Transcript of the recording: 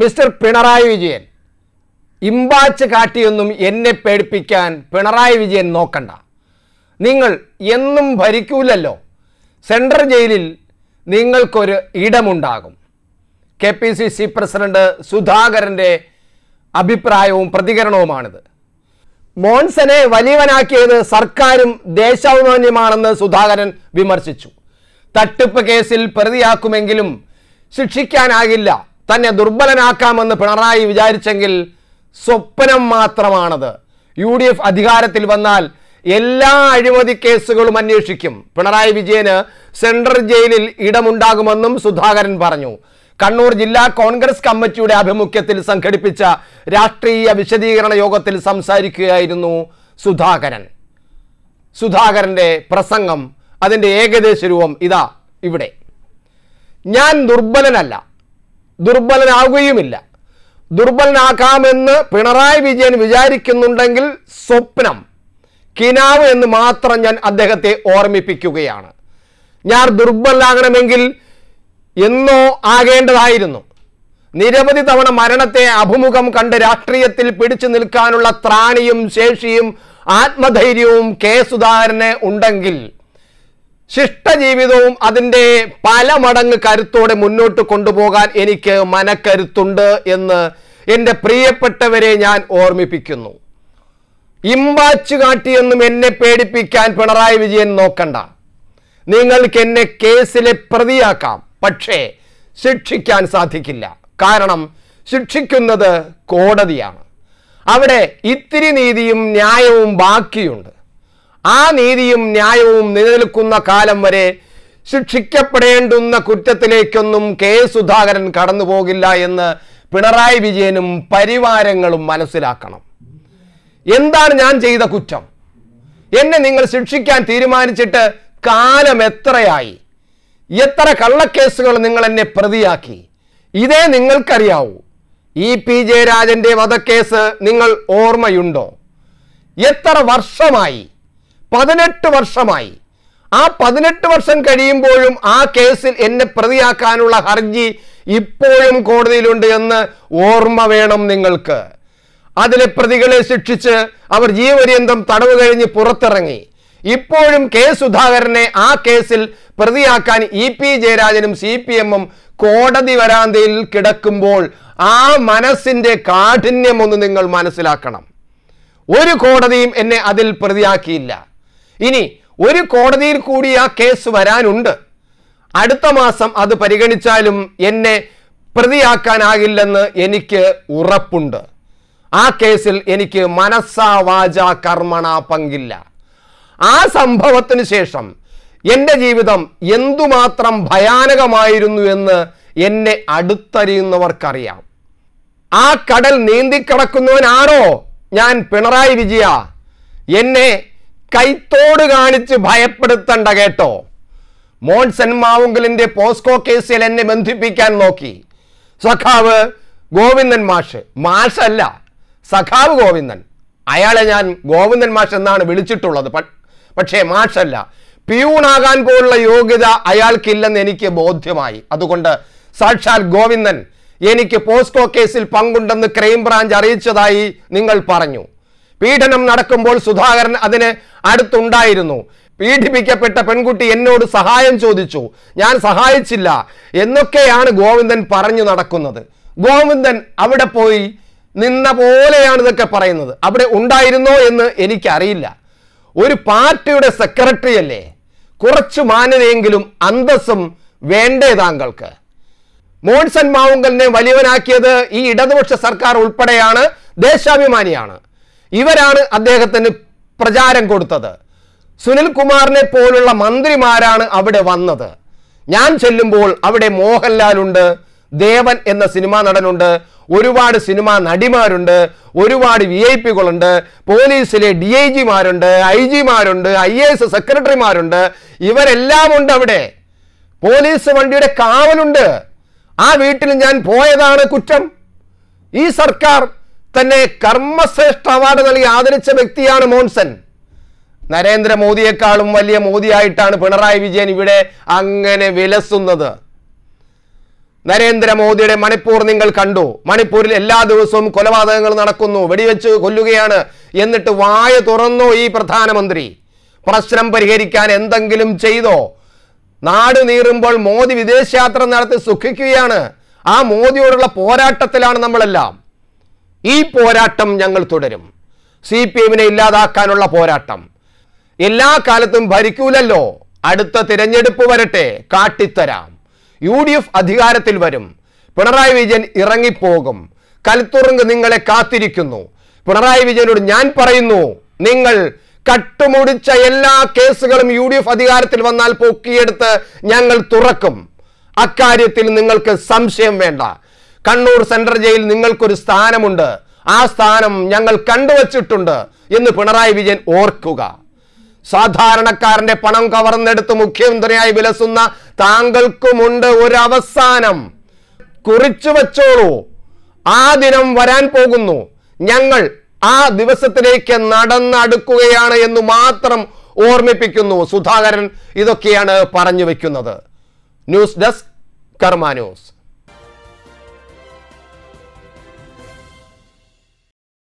mister Pinarayi Vijayan ഇമ്പാച്ച് കാട്ടിയൊന്നും എന്നെ പേടിപ്പിക്കാൻ പിണറായി വിജയൻ നോക്കണ്ട നിങ്ങൾ എന്നും ഭരിക്കൂലല്ലോ സെൻട്രൽ ജയിലിൽ നിങ്ങൾക്കൊരു ഇടമുണ്ടാകും K P C C president സുധാകരൻ്റെ അഭിപ്രായവും പ്രതികരണവുമാണിത് മോൻസനെ വലിയവനാക്കിയത് സർക്കാരും ദേശാഭിമാന്യമാണെന്ന് സുധാകരൻ വിമർശിച്ചു തട്ടിപ്പ് കേസിൽ പ്രതിയാക്കുമെങ്കിലും ശിക്ഷിക്കാനാകില്ല തന്നെ ദുർബലനാക്കാമെന്ന് പിണറായി വിചാരിച്ചെങ്കിൽ സ്വപ്നം മാത്രമാണത് യു ഡി എഫ് അധികാരത്തിൽ വന്നാൽ എല്ലാ അഴിമതി കേസുകളും അന്വേഷിക്കും പിണറായി വിജയന് സെൻട്രൽ ജയിലിൽ ഇടമുണ്ടാകുമെന്നും സുധാകരൻ പറഞ്ഞു കണ്ണൂർ ജില്ലാ കോൺഗ്രസ് കമ്മിറ്റിയുടെ ആഭിമുഖ്യത്തിൽ സംഘടിപ്പിച്ച രാഷ്ട്രീയ വിശദീകരണ യോഗത്തിൽ സംസാരിക്കുകയായിരുന്നു സുധാകരൻ സുധാകരൻ്റെ പ്രസംഗം അതിൻ്റെ ഏകദേശ രൂപം ഇതാ ഇവിടെ ഞാൻ ദുർബലനല്ല ദുർബലനാകുകയുമില്ല ദുർബലനാക്കാമെന്ന് പിണറായി വിജയൻ വിചാരിക്കുന്നുണ്ടെങ്കിൽ സ്വപ്നം കിനാവ് എന്ന് മാത്രം ഞാൻ അദ്ദേഹത്തെ ഓർമ്മിപ്പിക്കുകയാണ് ഞാൻ ദുർബലനാകണമെങ്കിൽ എന്നോ ആകേണ്ടതായിരുന്നു നിരവധി തവണ മരണത്തെ അഭിമുഖം കണ്ട് രാഷ്ട്രീയത്തിൽ പിടിച്ചു നിൽക്കാനുള്ള ത്രാണിയും ശേഷിയും ആത്മധൈര്യവും കെ സുധാകരന് ഉണ്ടെങ്കിൽ ശിഷ്ടജീവിതവും അതിൻ്റെ പല മടങ്ങ് കരുത്തോടെ മുന്നോട്ട് കൊണ്ടുപോകാൻ എനിക്ക് മനക്കരുത്തുണ്ട് എന്ന് എൻ്റെ പ്രിയപ്പെട്ടവരെ ഞാൻ ഓർമ്മിപ്പിക്കുന്നു ഇമ്പാച്ചു കാട്ടിയെന്നും എന്നെ പേടിപ്പിക്കാൻ പിണറായി വിജയൻ നോക്കണ്ട നിങ്ങൾക്ക് എന്നെ കേസിലെ പ്രതിയാക്കാം പക്ഷേ ശിക്ഷിക്കാൻ സാധിക്കില്ല കാരണം ശിക്ഷിക്കുന്നത് കോടതിയാണ് അവിടെ ഇത്തിരി നീതിയും ന്യായവും ബാക്കിയുണ്ട് ആ നീതിയും ന്യായവും നിലനിൽക്കുന്ന കാലം വരെ ശിക്ഷിക്കപ്പെടേണ്ടുന്ന കുറ്റത്തിലേക്കൊന്നും കെ സുധാകരൻ കടന്നു പോകില്ല എന്ന് പിണറായി വിജയനും പരിവാരങ്ങളും മനസ്സിലാക്കണം എന്താണ് ഞാൻ ചെയ്ത കുറ്റം എന്നെ നിങ്ങൾ ശിക്ഷിക്കാൻ തീരുമാനിച്ചിട്ട് കാലം എത്രയായി എത്ര കള്ളക്കേസുകൾ നിങ്ങൾ എന്നെ പ്രതിയാക്കി ഇതേ നിങ്ങൾക്കറിയാവൂ ഇ പി ജയരാജന്റെ വധക്കേസ് നിങ്ങൾ ഓർമ്മയുണ്ടോ എത്ര വർഷമായി പതിനെട്ട് വർഷമായി ആ പതിനെട്ട് വർഷം കഴിയുമ്പോഴും ആ കേസിൽ എന്നെ പ്രതിയാക്കാനുള്ള ഹർജി ഇപ്പോഴും കോടതിയിലുണ്ട് എന്ന് ഓർമ്മ വേണം നിങ്ങൾക്ക് അതിലെ പ്രതികളെ ശിക്ഷിച്ച് അവർ ജീവപര്യന്തം തടവ് കഴിഞ്ഞ് പുറത്തിറങ്ങി ഇപ്പോഴും കെ സുധാകരനെ ആ കേസിൽ പ്രതിയാക്കാൻ ഇ പി ജയരാജനും സി പി എമ്മും കോടതി വരാന്തയിൽ കിടക്കുമ്പോൾ ആ മനസ്സിന്റെ കാഠിന്യം ഒന്ന് നിങ്ങൾ മനസ്സിലാക്കണം ഒരു കോടതിയും എന്നെ അതിൽ പ്രതിയാക്കിയില്ല ഇനി ഒരു കോടതിയിൽ കൂടി ആ കേസ് വരാനുണ്ട് അടുത്ത മാസം അത് പരിഗണിച്ചാലും എന്നെ പ്രതിയാക്കാനാകില്ലെന്ന് എനിക്ക് ഉറപ്പുണ്ട് ആ കേസിൽ എനിക്ക് വാച കർമ്മണ പങ്കില്ല ആ സംഭവത്തിന് ശേഷം എൻ്റെ ജീവിതം എന്തുമാത്രം ഭയാനകമായിരുന്നു എന്ന് എന്നെ അടുത്തറിയുന്നവർക്കറിയാം ആ കടൽ നീന്തിക്കടക്കുന്നവനാണോ ഞാൻ പിണറായി വിജയ എന്നെ കൈത്തോട് കാണിച്ച് ഭയപ്പെടുത്തണ്ട കേട്ടോ മോൺസൻ മാവുങ്കലിന്റെ പോസ്കോ കേസിൽ എന്നെ ബന്ധിപ്പിക്കാൻ നോക്കി സഖാവ് ഗോവിന്ദൻ മാഷ് മാഷല്ല സഖാവ് ഗോവിന്ദൻ അയാളെ ഞാൻ ഗോവിന്ദൻ മാഷ് എന്നാണ് വിളിച്ചിട്ടുള്ളത് പക്ഷേ മാഷല്ല പ്യൂണാകാൻ പോലുള്ള യോഗ്യത അയാൾക്കില്ലെന്ന് എനിക്ക് ബോധ്യമായി അതുകൊണ്ട് സാക്ഷാൽ ഗോവിന്ദൻ എനിക്ക് പോസ്കോ കേസിൽ പങ്കുണ്ടെന്ന് ക്രൈംബ്രാഞ്ച് അറിയിച്ചതായി നിങ്ങൾ പറഞ്ഞു പീഡനം നടക്കുമ്പോൾ സുധാകരൻ അതിന് അടുത്തുണ്ടായിരുന്നു പീഡിപ്പിക്കപ്പെട്ട പെൺകുട്ടി എന്നോട് സഹായം ചോദിച്ചു ഞാൻ സഹായിച്ചില്ല എന്നൊക്കെയാണ് ഗോവിന്ദൻ പറഞ്ഞു നടക്കുന്നത് ഗോവിന്ദൻ അവിടെ പോയി നിന്ന പോലെയാണ് ഇതൊക്കെ പറയുന്നത് അവിടെ ഉണ്ടായിരുന്നോ എന്ന് എനിക്കറിയില്ല ഒരു പാർട്ടിയുടെ സെക്രട്ടറി അല്ലേ കുറച്ച് മാനനെങ്കിലും അന്തസ്സും വേണ്ടേ താങ്കൾക്ക് മോൺസൺ മാവുങ്കലിനെ വലിയവനാക്കിയത് ഈ ഇടതുപക്ഷ സർക്കാർ ഉൾപ്പെടെയാണ് ദേശാഭിമാനിയാണ് ഇവരാണ് അദ്ദേഹത്തിന് പ്രചാരം കൊടുത്തത് സുനിൽ കുമാറിനെ പോലുള്ള മന്ത്രിമാരാണ് അവിടെ വന്നത് ഞാൻ ചെല്ലുമ്പോൾ അവിടെ മോഹൻലാൽ ഉണ്ട് ദേവൻ എന്ന സിനിമാ നടനുണ്ട് ഒരുപാട് സിനിമാ നടിമാരുണ്ട് ഒരുപാട് വി ഐ പികളുണ്ട് പോലീസിലെ ഡി ഐ ജിമാരുണ്ട് ഐ ജിമാരുണ്ട് ഐ എ എസ് സെക്രട്ടറിമാരുണ്ട് ഇവരെല്ലാം ഉണ്ട് അവിടെ പോലീസ് വണ്ടിയുടെ കാവലുണ്ട് ആ വീട്ടിൽ ഞാൻ പോയതാണ് കുറ്റം ഈ സർക്കാർ തന്നെ കർമ്മശ്രേഷ്ഠ അവാർഡ് നൽകി ആദരിച്ച വ്യക്തിയാണ് മോൺസൺ നരേന്ദ്രമോദിയെക്കാളും വലിയ മോദിയായിട്ടാണ് പിണറായി വിജയൻ ഇവിടെ അങ്ങനെ വിലസുന്നത് നരേന്ദ്രമോദിയുടെ മണിപ്പൂർ നിങ്ങൾ കണ്ടു മണിപ്പൂരിൽ എല്ലാ ദിവസവും കൊലപാതകങ്ങൾ നടക്കുന്നു വെടിവെച്ച് കൊല്ലുകയാണ് എന്നിട്ട് വായ തുറന്നു ഈ പ്രധാനമന്ത്രി പ്രശ്നം പരിഹരിക്കാൻ എന്തെങ്കിലും ചെയ്തോ നാട് നീറുമ്പോൾ മോദി വിദേശയാത്ര നടത്തി സുഖിക്കുകയാണ് ആ മോദിയോടുള്ള പോരാട്ടത്തിലാണ് നമ്മളെല്ലാം ഈ പോരാട്ടം ഞങ്ങൾ തുടരും സി പി എമ്മിനെ ഇല്ലാതാക്കാനുള്ള പോരാട്ടം എല്ലാ കാലത്തും ഭരിക്കൂലല്ലോ അടുത്ത തിരഞ്ഞെടുപ്പ് വരട്ടെ കാട്ടിത്തരാം യു ഡി എഫ് അധികാരത്തിൽ വരും പിണറായി വിജയൻ ഇറങ്ങിപ്പോകും കൽത്തുറങ്ക് നിങ്ങളെ കാത്തിരിക്കുന്നു പിണറായി വിജയനോട് ഞാൻ പറയുന്നു നിങ്ങൾ കട്ടുമുടിച്ച എല്ലാ കേസുകളും യു ഡി എഫ് അധികാരത്തിൽ വന്നാൽ പൊക്കിയെടുത്ത് ഞങ്ങൾ തുറക്കും അക്കാര്യത്തിൽ നിങ്ങൾക്ക് സംശയം വേണ്ട കണ്ണൂർ സെൻട്രൽ ജയിൽ നിങ്ങൾക്കൊരു സ്ഥാനമുണ്ട് ആ സ്ഥാനം ഞങ്ങൾ കണ്ടുവച്ചിട്ടുണ്ട് എന്ന് പിണറായി വിജയൻ ഓർക്കുക സാധാരണക്കാരന്റെ പണം കവർന്നെടുത്ത് മുഖ്യമന്ത്രിയായി വിലസുന്ന താങ്കൾക്കുമുണ്ട് ഒരു അവസാനം കുറിച്ചു വച്ചോളൂ ആ ദിനം വരാൻ പോകുന്നു ഞങ്ങൾ ആ ദിവസത്തിലേക്ക് നടന്നടുക്കുകയാണ് എന്ന് മാത്രം ഓർമ്മിപ്പിക്കുന്നു സുധാകരൻ ഇതൊക്കെയാണ് പറഞ്ഞു വെക്കുന്നത് ന്യൂസ് ഡെസ്ക് കർമ്മ ന്യൂസ്